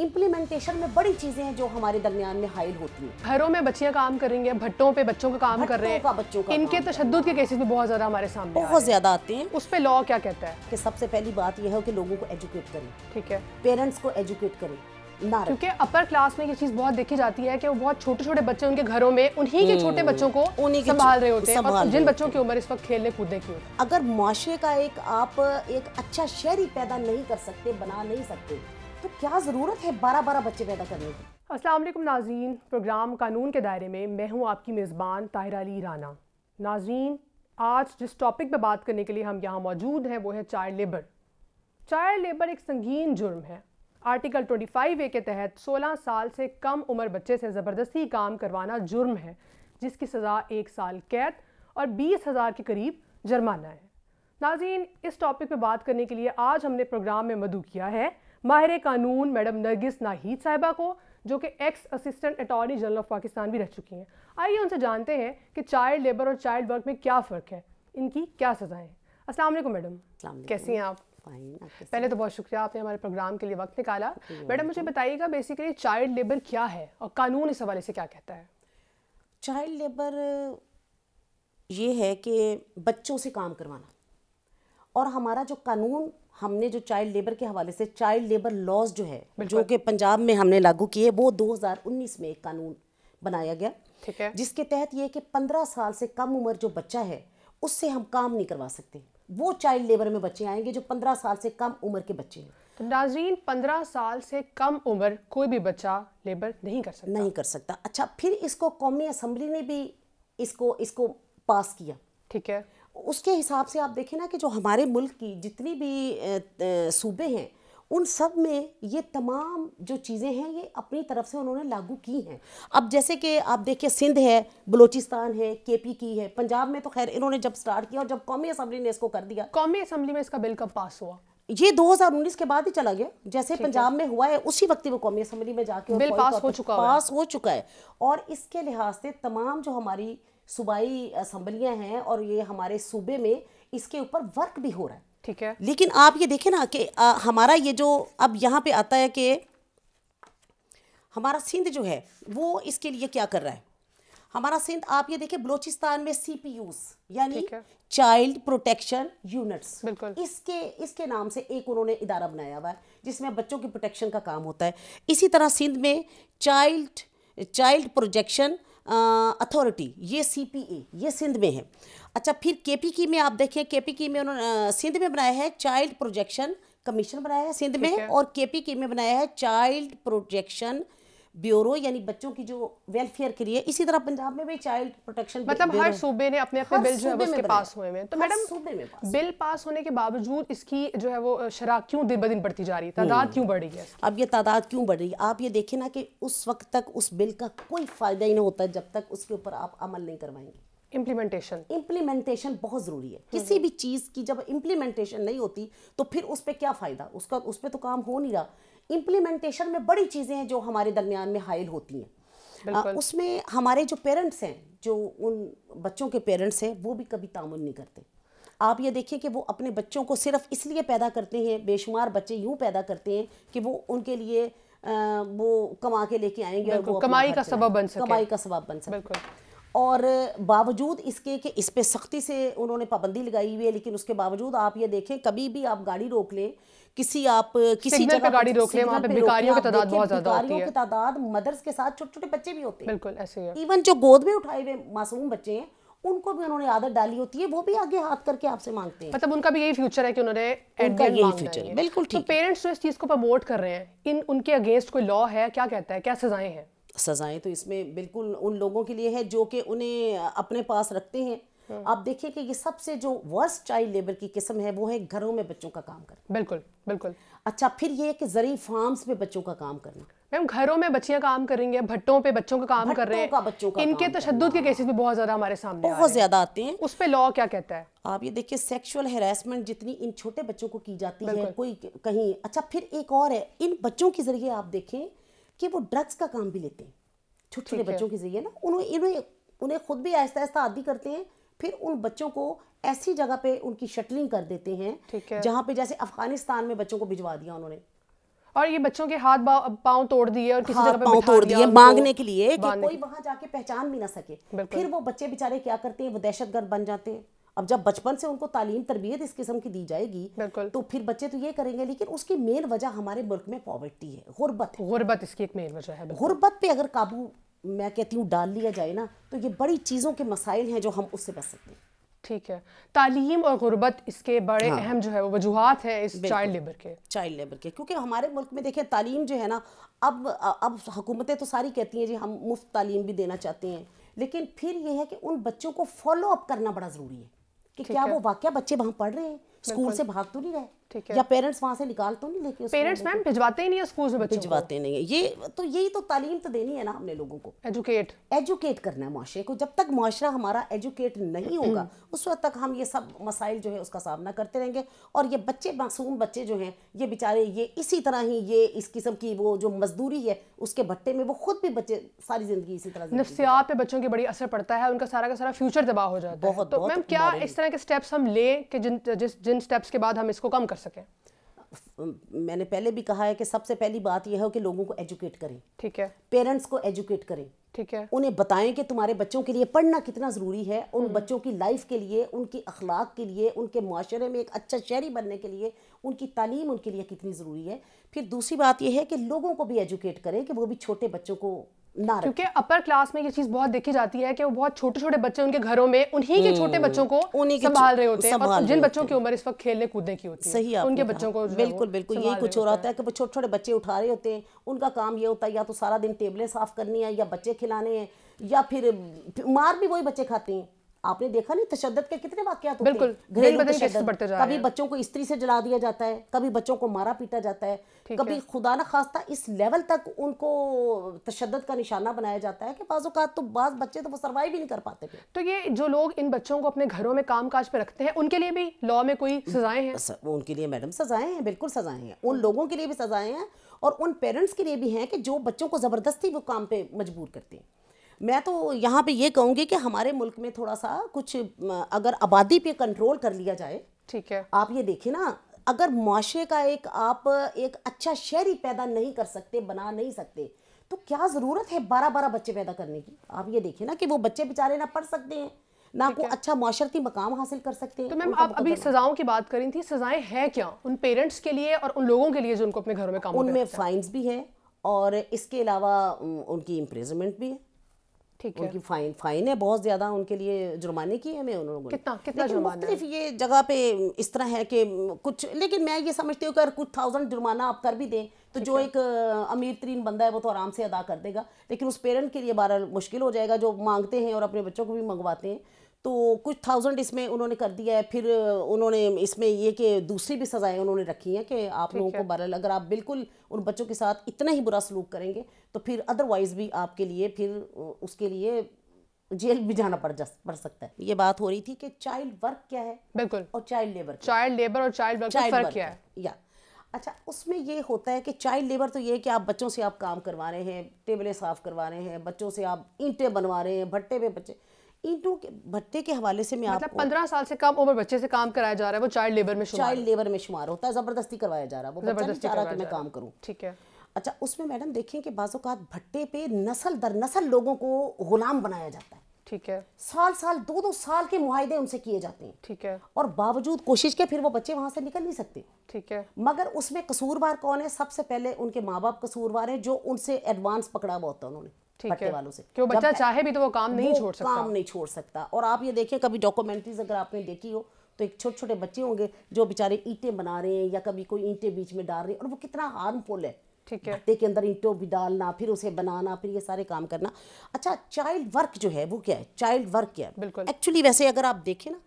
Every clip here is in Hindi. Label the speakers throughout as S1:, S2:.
S1: इम्प्लीमेंटेशन में बड़ी चीजें हैं जो हमारे दरमियान में हाइल होती हैं घरों में बच्चियां काम करेंगी भट्टों पे बच्चों का काम कर रहे हैं बच्चों का इनके तशद के केसेस भी बहुत ज्यादा हमारे सामने बहुत ज्यादा आते हैं उस पर लॉ क्या कहता है कि सबसे पहली बात यह है कि लोगों को एजुकेट करें ठीक है पेरेंट्स को एजुकेट करें क्योंकि अपर क्लास में ये चीज बहुत देखी जाती है कि वो बहुत छोटे छोटे बच्चे उनके घरों में उन्हीं के छोटे हम्म। बच्चों को उन्हीं संभाल रहे होते हैं और जिन बच्चों
S2: की उम्र इस वक्त खेलने कूदने की अगर माशरे का एक आप एक अच्छा शहरी पैदा नहीं कर सकते बना नहीं सकते क्या ज़रूरत
S1: है बारह बारह बच्चे पैदा करने की असलम नाजीन प्रोग्राम कानून के दायरे में मैं हूँ आपकी मेज़बान ताहिर अली राना नाजीन आज जिस टॉपिक पर बात करने के लिए हम यहाँ मौजूद हैं वो है चाइल्ड लेबर चाइल्ड लेबर एक संगीन जुर्म है आर्टिकल 25 ए के तहत 16 साल से कम उम्र बच्चे से ज़बरदस्ती काम करवाना जुर्म है जिसकी सज़ा एक साल कैद और बीस हज़ार के करीब जुर्माना है नाजीन इस टॉपिक पर बात करने के लिए आज हमने प्रोग्राम में मदू किया है माहिर कानून मैडम नरगिस नाहिद साहिबा को जो कि ex assistant attorney general of Pakistan भी रह चुकी हैं आइए उनसे जानते हैं कि चाइल्ड लेबर और चाइल्ड वर्क में क्या फ़र्क है इनकी क्या सज़ाएँ असलम मैडम कैसी हैं आप पहले तो बहुत शुक्रिया आपने हमारे प्रोग्राम के लिए वक्त निकाला मैडम मुझे बताइएगा बेसिकली चाइल्ड लेबर क्या है और कानून इस हवाले से क्या कहता है
S2: चाइल्ड लेबर ये है कि बच्चों से काम करवाना और हमारा जो कानून हमने जो चाइल्ड लेबर के हवाले से चाइल्ड लेबर लॉज जो है जो कि पंजाब में हमने लागू किए वो 2019 में एक कानून बनाया गया ठीक है जिसके तहत ये कि 15 साल से कम उम्र जो बच्चा है उससे हम काम नहीं करवा सकते वो चाइल्ड लेबर में बच्चे आएंगे जो 15 साल से कम उम्र के बच्चे हैं तो नाजरीन पंद्रह साल से कम उम्र कोई भी बच्चा लेबर नहीं कर सकता नहीं कर सकता अच्छा फिर इसको कौमी असम्बली ने भी इसको इसको पास किया ठीक है उसके हिसाब से आप देखें ना कि जो हमारे मुल्क की जितनी भी सूबे हैं उन सब में ये तमाम जो चीज़ें हैं ये अपनी तरफ से उन्होंने लागू की हैं अब जैसे कि आप देखिए सिंध है बलूचिस्तान है केपी की है पंजाब में तो खैर इन्होंने जब स्टार्ट किया और जब कौमी असम्बली ने इसको कर दिया कौमी असम्बली में इसका बिल कब पास हुआ ये 2019 के बाद ही चला गया जैसे पंजाब में हुआ है उसी वक्त वो कौमी असम्बली में जाके बिल पास हो चुका पास हो चुका है और इसके लिहाज से तमाम जो हमारी सूबाई असम्बलियाँ हैं और ये हमारे सूबे में इसके ऊपर वर्क भी हो रहा है ठीक है लेकिन आप ये देखें ना कि हमारा ये जो अब यहाँ पे आता है कि हमारा सिंध जो है वो इसके लिए क्या कर रहा है हमारा सिंध आप ये देखें बलोचिस्तान में सी पी यूज यानी चाइल्ड प्रोटेक्शन यूनिट्स इसके इसके नाम से एक उन्होंने इदारा बनाया हुआ है जिसमें बच्चों की प्रोटेक्शन का काम होता है इसी तरह सिंध में चाइल्ड चाइल्ड प्रोजेक्शन अथॉरिटी ये सीपीए ये सिंध में है अच्छा फिर की में आप देखें की में उन्होंने सिंध में बनाया है चाइल्ड प्रोजेक्शन कमीशन बनाया है सिंध में और की में बनाया है चाइल्ड प्रोजेक्शन ब्यूरो यानी बच्चों की जो वेलफेयर के लिए इसी तरह पंजाब में भी चाइल्ड प्रोटेक्शन मतलब हर सूबे ने अपने अपने बिल जो है उसके पास हुए हैं तो मैडम सूबे में पास बिल पास होने के बावजूद इसकी जो है वो शराब क्यों दिन ब दिन बढ़ती जा रही है तादाद हम्म। क्यों बढ़ रही है अब ये तादाद क्यों बढ़ रही है आप ये देखें ना कि उस वक्त तक उस बिल का कोई फ़ायदा ही नहीं होता जब तक उसके ऊपर आप अमल नहीं करवाएंगे इम्प्लीमेंटेशन इम्प्लीमेंटेशन बहुत ज़रूरी है हम्म, किसी हम्म। भी चीज़ की जब इम्प्लीमेंटेशन नहीं होती तो फिर उस पर क्या फ़ायदा उसका उस पर तो काम हो नहीं रहा इम्प्लीमेंटेशन में बड़ी चीज़ें हैं जो हमारे दरमियान में हायल होती हैं उसमें हमारे जो पेरेंट्स हैं जो उन बच्चों के पेरेंट्स हैं वो भी कभी तामन नहीं करते आप ये देखिए कि वो अपने बच्चों को सिर्फ इसलिए पैदा करते हैं बेशुमार बच्चे यूँ पैदा करते हैं कि वो उनके लिए आ, वो कमा के लेके आएंगे और वो कमाई का सबब बन सके कमाई का सबब बन सके और बावजूद इसके कि इस पर सख्ती से उन्होंने पाबंदी लगाई हुई है लेकिन उसके बावजूद आप ये देखें कभी भी आप गाड़ी रोक लें किसी आप किसी जगह गाड़ी रोक लें पे भिखारियों की तादाद बहुत ज़्यादा होती है की तादाद मदर्स के साथ छोटे छोटे बच्चे भी होते हैं बिल्कुल ऐसे है इवन जो गोद में उठाए हुए मासूम बच्चे हैं उनको भी उन्होंने आदत डाली होती है वो भी आगे हाथ करके आपसे मांगते हैं मतलब उनका भी यही
S1: फ्यूचर है कि उन्होंने बिल्कुल तो ठीक पेरेंट्स जो इस चीज़ को प्रमोट कर रहे हैं इन उनके अगेंस्ट
S2: कोई लॉ है क्या कहता है क्या सजाएं हैं सज़ाएं तो इसमें बिल्कुल उन लोगों के लिए है जो कि उन्हें अपने पास रखते हैं हाँ। आप देखिए कि ये सबसे जो वर्स्ट चाइल्ड लेबर की किस्म है वो है घरों में बच्चों का काम करना बिल्कुल बिल्कुल अच्छा फिर ये कि जरी फार्म्स में बच्चों का काम करना
S1: मैम घरों में बच्चियां काम कर रही हैं भट्टों पे बच्चों का काम कर रहे हैं का बच्चों का इनके तशद के केसेस
S2: भी बहुत ज्यादा हमारे सामने बहुत ज्यादा आते हैं उस पर लॉ क्या कहता है आप ये देखिए सेक्सुअल हेरासमेंट जितनी इन छोटे बच्चों को की जाती है कोई कहीं अच्छा फिर एक और है इन बच्चों के जरिए आप देखें कि वो ड्रग्स का काम भी लेते हैं छोटे छोटे बच्चों के जरिए ना उन्हें इन्हें उन्हें खुद भी आहिस्ता आहिस्ता आदि करते हैं फिर उन बच्चों को ऐसी जगह पे उनकी शटलिंग कर देते हैं जहाँ पे जैसे अफगानिस्तान में बच्चों को भिजवा दिया उन्होंने और ये बच्चों के हाथ पाँव तोड़ दिए और किसी हाँ, जगह पे तोड़ दिए मांगने के लिए कि कोई वहां जाके पहचान भी ना सके फिर वो बच्चे बेचारे क्या करते हैं वो दहशतगर्द बन जाते हैं अब जब बचपन से उनको तालीम तरबियत इस किस्म की दी जाएगी तो फिर बच्चे तो ये करेंगे लेकिन उसकी मेन वजह हमारे मुल्क में पॉवर्टी है गुर्बत गुर्बत इसकी एक मेन वजह है गुर्बत पे अगर काबू मैं कहती हूँ डाल लिया जाए ना तो ये बड़ी चीज़ों के मसाइल हैं जो हम उससे बच सकते हैं ठीक है तालीम और गुर्बत इसके बड़े हाँ। अहम जो है वो वजूहत है इस चाइल्ड लेबर के चाइल्ड लेबर के क्योंकि हमारे मुल्क में देखिए तालीम जो है ना अब अब हुकूमतें तो सारी कहती हैं जी हम मुफ्त तालीम भी देना चाहते हैं लेकिन फिर यह है कि उन बच्चों को फॉलो अप करना बड़ा ज़रूरी है कि क्या वो वाक्य बच्चे वहाँ पढ़ रहे हैं स्कूल से भाग तो नहीं रहे या पेरेंट्स वहाँ से निकाल तो नहीं लेके पेरेंट्स मैम भिजवाते ही नहीं स्कूल में बच्चों भिजवाते नहीं है ये तो यही तो तालीम तो देनी है ना हमने लोगों को एजुकेट एजुकेट करना है माशरे को जब तक माशरा हमारा एजुकेट नहीं होगा उस वक्त तक हम ये सब मसाइल जो है उसका सामना करते रहेंगे और ये बच्चे मासूम बच्चे जो हैं ये बेचारे ये इसी तरह ही ये इस किस्म की वो जो मजदूरी है उसके भट्टे में वो खुद भी बच्चे सारी जिंदगी इसी तरह नफ्सियात पे बच्चों की बड़ी असर पड़ता
S1: है उनका सारा का सारा फ्यूचर तबाह हो जाता है तो मैम क्या इस तरह के स्टेप्स हम लें कि जिन जिस जिन स्टेप्स
S2: के बाद हम इसको कम कर सकें मैंने पहले भी कहा है कि सबसे पहली बात यह है कि लोगों को एजुकेट करें ठीक है पेरेंट्स को एजुकेट करें ठीक है उन्हें बताएं कि तुम्हारे बच्चों के लिए पढ़ना कितना ज़रूरी है उन हम्म। बच्चों की लाइफ के लिए उनकी अखलाक के लिए उनके माशरे में एक अच्छा शहरी बनने के लिए उनकी तालीम उनके लिए कितनी ज़रूरी है फिर दूसरी बात यह है कि लोगों को भी एजुकेट करें कि वो भी छोटे बच्चों को ना क्योंकि अपर क्लास में ये चीज बहुत देखी जाती है कि वो बहुत
S1: छोटे छोटे बच्चे उनके घरों में उन्हीं के छोटे हम्म, बच्चों को संभाल रहे होते हैं और जिन बच्चों की उम्र इस वक्त खेलने कूदने की होती है सही उनके बच्चों को बिल्कुल बिल्कुल यही कुछ हो रहा होता
S2: है कि वो छोटे छोटे बच्चे उठा रहे होते हैं उनका काम ये होता है या तो सारा दिन टेबलें साफ करनी है या बच्चे खिलाने हैं या फिर मार भी वही बच्चे खाते हैं आपने देखा नहीं तशद के कितने वाकत कभी बच्चों को स्त्री से जला दिया जाता है कभी बच्चों को मारा पीटा जाता है कभी खुदा न खास्ता इस लेवल तक उनको तशद का निशाना बनाया जाता है कि बाजूकात तो बाज़ बच्चे तो वो सर्वाइव भी नहीं
S1: कर पाते तो ये जो लोग इन बच्चों को अपने घरों में काम काज पर रखते हैं उनके लिए भी लॉ में कोई सजाएं
S2: हैं उनके लिए मैडम सजाएं हैं बिल्कुल सजाएं हैं उन लोगों के लिए भी सजाएं हैं और उन पेरेंट्स के लिए भी हैं कि जो बच्चों को ज़बरदस्ती वो काम पे मजबूर करते हैं मैं तो यहाँ पे ये कहूँगी कि हमारे मुल्क में थोड़ा सा कुछ अगर आबादी पे कंट्रोल कर लिया जाए ठीक है आप ये देखें ना अगर मुआशरे का एक आप एक अच्छा शहरी पैदा नहीं कर सकते बना नहीं सकते तो क्या ज़रूरत है बारह बारह बच्चे पैदा करने की आप ये देखें ना कि वो बच्चे बेचारे ना पढ़ सकते हैं ना कोई अच्छा माशरती मकाम हासिल कर सकते हैं तो मैम आप अभी सजाओं की बात करी
S1: थी सजाएं हैं क्या उन पेरेंट्स के लिए और उन लोगों के लिए जो उनको अपने घरों में काम उनमें
S2: फाइंस भी है और इसके अलावा उनकी इम्प्रेजमेंट भी है ठीक है उनकी फाइन फाइन है बहुत ज़्यादा उनके लिए जुर्माने किए है उन लोगों कितना कितना जुर्माना सिर्फ ये जगह पे इस तरह है कि कुछ लेकिन मैं ये समझती हूँ कि अगर कुछ थाउजेंड जुर्माना आप कर भी दें तो जो एक अमीर तरीन बंदा है वो तो आराम से अदा कर देगा लेकिन उस पेरेंट के लिए बारह मुश्किल हो जाएगा जो मांगते हैं और अपने बच्चों को भी मंगवाते हैं तो कुछ थाउजेंड इसमें उन्होंने कर दिया है फिर उन्होंने इसमें ये कि दूसरी भी सज़ाएं उन्होंने रखी हैं कि आप लोगों को बहरहाल अगर आप बिल्कुल उन बच्चों के साथ इतना ही बुरा सलूक करेंगे तो फिर अदरवाइज़ भी आपके लिए फिर उसके लिए जेल भी जाना पड़ जा पड़ सकता है ये बात हो रही थी कि चाइल्ड वर्क क्या है बिल्कुल और चाइल्ड लेबर चाइल्ड लेबर और चाइल्ड वर्क चाइल्ड वर्क क्या है या अच्छा उसमें ये होता है कि चाइल्ड लेबर तो ये है कि आप बच्चों से आप काम करवा रहे हैं टेबलें साफ़ करवा रहे हैं बच्चों से आप ईंटें बनवा रहे हैं भट्टे पे बच्चे ईंटों के भट्टे के हवाले से मैं मतलब आपको पंद्रह साल से कम उम्र बच्चे से काम कराया जा रहा है वो चाइल्ड लेबर में चाइल्ड लेबर में शुमार होता है ज़बरदस्ती करवाया जा रहा है वो जबरदस्ती चाह रहा कि मैं काम करूँ ठीक है अच्छा उसमें मैडम देखें कि बाज़ात भट्टे पे नस्ल दर नस्ल लोगों को गुलाम बनाया जाता है ठीक है साल साल दो दो साल के मुहिदे उनसे किए जाते हैं ठीक है और बावजूद कोशिश के फिर वो बच्चे वहां से निकल नहीं सकते ठीक है मगर उसमें कसूरवार कौन है सबसे पहले उनके माँ बाप कसूरवार है जो उनसे एडवांस पकड़ा हुआ होता है उन्होंने पट्टे वालों से क्यों बच्चा चाहे भी
S1: तो वो काम नहीं छोड़ सकता काम
S2: नहीं छोड़ सकता और आप ये देखें कभी डॉक्यूमेंट्रीज अगर आपने देखी हो तो एक छोटे छोटे बच्चे होंगे जो बेचारे ईंटें बना रहे हैं या कभी कोई ईंटें बीच में डाल रहे हैं और वो कितना हार्मफुल है ठीक है भट्टे के अंदर ईंटों भी डालना फिर उसे बनाना फिर ये सारे काम करना अच्छा चाइल्ड वर्क जो है वो क्या है चाइल्ड वर्क क्या है बिल्कुल एक्चुअली वैसे अगर आप देखें ना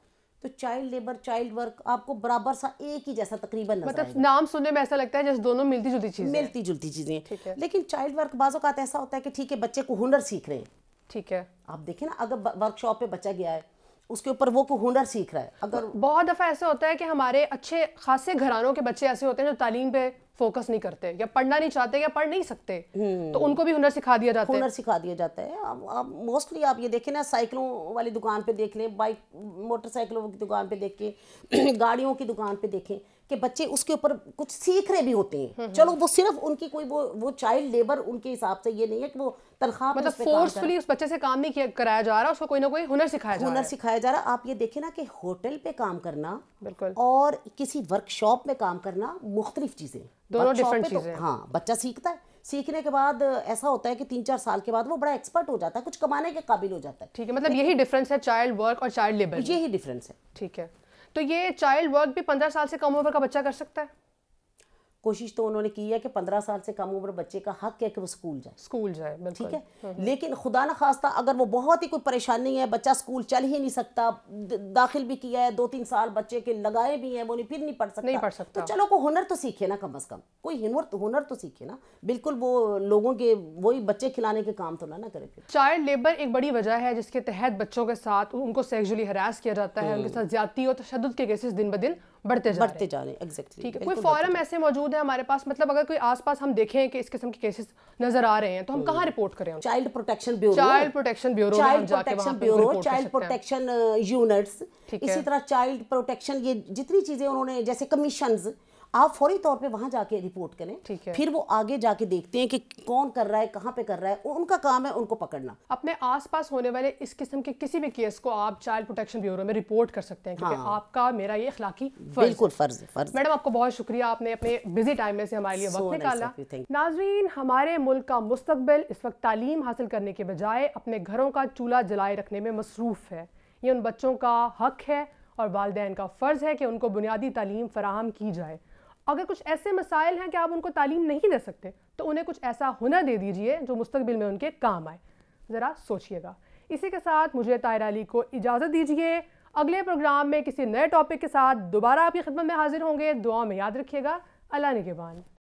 S2: तो चाइल्ड लेबर चाइल्ड वर्क आपको बराबर सा एक ही जैसा तकरीबन नजर मतलब नाम सुनने में ऐसा लगता है जैसे दोनों मिलती जुलती चीजें मिलती जुलती चीजें लेकिन चाइल्ड वर्क बाजों का तो ऐसा होता है कि ठीक है बच्चे को हुनर सीख रहे हैं ठीक है आप देखें ना अगर वर्कशॉप पे बच्चा गया है उसके ऊपर वो हुनर सीख रहा है अगर बहुत दफ़ा ऐसा होता है कि हमारे
S1: अच्छे खासे घरानों के बच्चे ऐसे होते हैं जो तालीम पे फोकस नहीं करते या पढ़ना नहीं चाहते या पढ़ नहीं सकते हम्म। तो उनको भी हुनर सिखा दिया जाता है हुनर सिखा दिया जाता है अब अब
S2: मोस्टली आप ये देखें ना साइकिलों वाली दुकान पे देख लें बाइक मोटरसाइकिलों की दुकान पे देखें गाड़ियों की दुकान पे देखें कि बच्चे उसके ऊपर कुछ सीख रहे भी होते हैं हम्म, हम्म। चलो वो सिर्फ उनकी कोई वो वो चाइल्ड लेबर उनके हिसाब से ये नहीं है कि वो तनख्वाह मतलब फोर्सफुली उस बच्चे से काम नहीं किया कराया जा रहा उसको कोई ना कोई हुनर सिखाया हुनर सिखाया जा रहा आप ये देखें ना कि होटल पे काम करना बिल्कुल और किसी वर्कशॉप में काम करना मुख्तलिफ चीज़ें दोनों डिफरेंट तो चीज़ें हाँ बच्चा सीखता है सीखने के बाद ऐसा होता है कि तीन चार साल के बाद वो बड़ा एक्सपर्ट हो जाता है कुछ कमाने के काबिल हो जाता है ठीक है मतलब
S1: यही डिफरेंस है चाइल्ड वर्क और चाइल्ड लेबर यही डिफरेंस है ठीक है तो ये चाइल्ड वर्क भी पंद्रह साल
S2: से कम उम्र का बच्चा कर सकता है कोशिश तो उन्होंने की है कि पंद्रह साल से कम उम्र बच्चे का हक है कि वो स्कूल जाए स्कूल जाए ठीक है हम्म, हम्म। लेकिन खुदा न खास्ता अगर वो बहुत ही कोई परेशानी है बच्चा स्कूल चल ही नहीं सकता दाखिल भी किया है दो तीन साल बच्चे के लगाए भी हैं वो नहीं फिर नहीं पढ़ सकता नहीं पढ़ सकता तो चलो को हुनर तो सीखे ना कम अज़ कम कोई हुनर तो, हुनर तो सीखे ना बिल्कुल वो लोगों के वही बच्चे खिलाने के काम तो ना ना करे चाइल्ड लेबर एक बड़ी
S1: वजह है जिसके तहत बच्चों के साथ उनको सेक्सुअली हरास किया जाता है हम्म। उनके साथ ज्यादा और तशद के केसेस दिन ब दिन बढ़ते जा
S2: बढ़ते जा रहे हैं एग्जैक्टली ठीक है कोई फॉरम
S1: ऐसे मौजूद है हमारे पास मतलब अगर कोई आसपास हम देखें कि इस किस्म के केसेस
S2: नजर आ रहे हैं तो हम कहाँ रिपोर्ट हम्म। करें child protection bureau child protection bureau child protection bureau child protection units इसी तरह चाइल्ड प्रोटेक्शन ये जितनी चीजें उन्होंने जैसे कमीशन आप फौरी तौर पे वहां जाके रिपोर्ट करें ठीक है फिर वो आगे जाके देखते हैं कि कौन कर रहा है कहाँ पे कर रहा है उनका काम है उनको पकड़ना
S1: अपने आसपास होने वाले इस किस्म के किसी भी केस को आप चाइल्ड प्रोटेक्शन ब्यूरो में रिपोर्ट कर सकते हैं क्योंकि हाँ। आपका मेरा ये अखलाकी बिल्कुल फर्ज फर्ज मैडम आपको बहुत शुक्रिया आपने अपने बिजी टाइम में से हमारे लिए वक्त निकाला नाजरीन हमारे मुल्क का मुस्तबिल इस वक्त तालीम हासिल करने के बजाय अपने घरों का चूल्हा जलाए रखने में मसरूफ़ है ये उन बच्चों का हक है और वालदेन का फ़र्ज़ है कि उनको बुनियादी तालीम फ़राहम की जाए अगर कुछ ऐसे मसाइल हैं कि आप उनको तालीम नहीं दे सकते तो उन्हें कुछ ऐसा हुनर दे दीजिए जो मुस्तबिल में उनके काम आए ज़रा सोचिएगा इसी के साथ मुझे तायर अली को इजाज़त दीजिए अगले प्रोग्राम में किसी नए टॉपिक के साथ दोबारा आपकी खिदमत में हाजिर होंगे दुआ में याद रखिएगा अल्लाह निगेबान